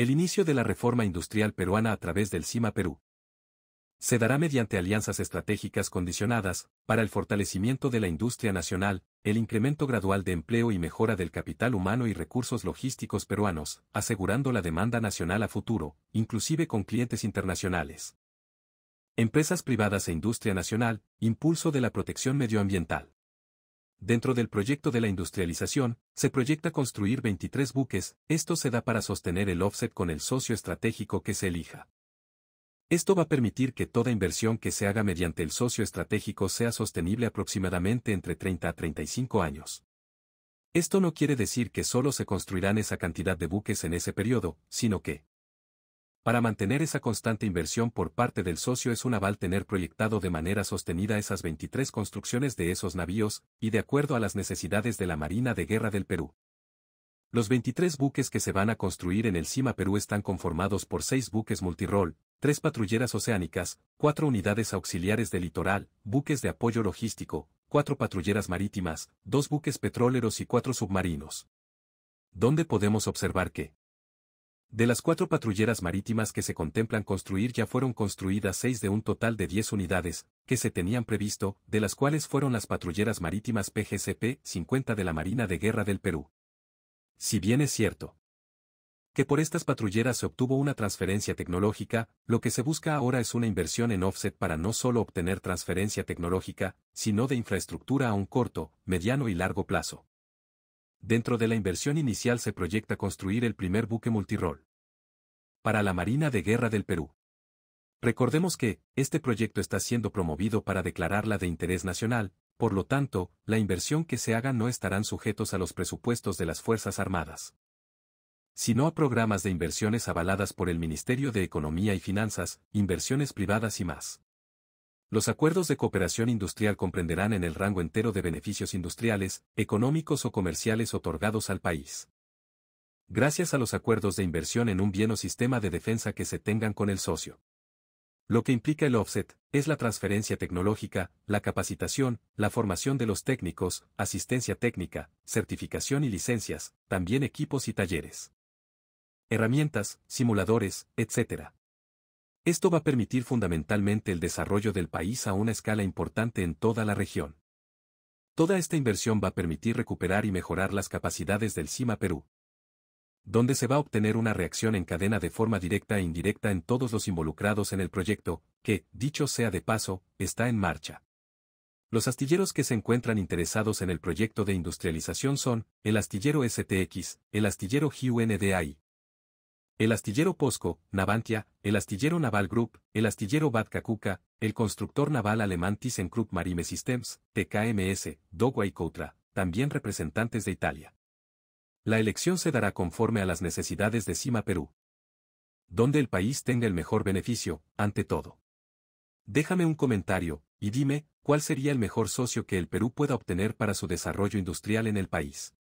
El inicio de la reforma industrial peruana a través del CIMA Perú. Se dará mediante alianzas estratégicas condicionadas, para el fortalecimiento de la industria nacional, el incremento gradual de empleo y mejora del capital humano y recursos logísticos peruanos, asegurando la demanda nacional a futuro, inclusive con clientes internacionales. Empresas privadas e industria nacional, impulso de la protección medioambiental. Dentro del proyecto de la industrialización, se proyecta construir 23 buques, esto se da para sostener el offset con el socio estratégico que se elija. Esto va a permitir que toda inversión que se haga mediante el socio estratégico sea sostenible aproximadamente entre 30 a 35 años. Esto no quiere decir que solo se construirán esa cantidad de buques en ese periodo, sino que para mantener esa constante inversión por parte del socio es un aval tener proyectado de manera sostenida esas 23 construcciones de esos navíos, y de acuerdo a las necesidades de la Marina de Guerra del Perú. Los 23 buques que se van a construir en el CIMA Perú están conformados por 6 buques multirol, 3 patrulleras oceánicas, 4 unidades auxiliares de litoral, buques de apoyo logístico, 4 patrulleras marítimas, 2 buques petroleros y 4 submarinos. ¿Dónde podemos observar que de las cuatro patrulleras marítimas que se contemplan construir ya fueron construidas seis de un total de diez unidades, que se tenían previsto, de las cuales fueron las patrulleras marítimas PGCP-50 de la Marina de Guerra del Perú. Si bien es cierto que por estas patrulleras se obtuvo una transferencia tecnológica, lo que se busca ahora es una inversión en offset para no solo obtener transferencia tecnológica, sino de infraestructura a un corto, mediano y largo plazo. Dentro de la inversión inicial se proyecta construir el primer buque multirol. Para la Marina de Guerra del Perú. Recordemos que, este proyecto está siendo promovido para declararla de interés nacional, por lo tanto, la inversión que se haga no estarán sujetos a los presupuestos de las Fuerzas Armadas. Sino a programas de inversiones avaladas por el Ministerio de Economía y Finanzas, inversiones privadas y más. Los acuerdos de cooperación industrial comprenderán en el rango entero de beneficios industriales, económicos o comerciales otorgados al país. Gracias a los acuerdos de inversión en un bien o sistema de defensa que se tengan con el socio. Lo que implica el offset es la transferencia tecnológica, la capacitación, la formación de los técnicos, asistencia técnica, certificación y licencias, también equipos y talleres. Herramientas, simuladores, etc. Esto va a permitir fundamentalmente el desarrollo del país a una escala importante en toda la región. Toda esta inversión va a permitir recuperar y mejorar las capacidades del CIMA Perú, donde se va a obtener una reacción en cadena de forma directa e indirecta en todos los involucrados en el proyecto, que, dicho sea de paso, está en marcha. Los astilleros que se encuentran interesados en el proyecto de industrialización son el astillero STX, el astillero GUNDAI, el astillero Posco, Navantia, el astillero Naval Group, el astillero Batka Kuka, el constructor naval alemán ThyssenKrupp Marine Systems, TKMS, Dogua y Coutra, también representantes de Italia. La elección se dará conforme a las necesidades de Cima Perú. Donde el país tenga el mejor beneficio, ante todo. Déjame un comentario, y dime, ¿cuál sería el mejor socio que el Perú pueda obtener para su desarrollo industrial en el país?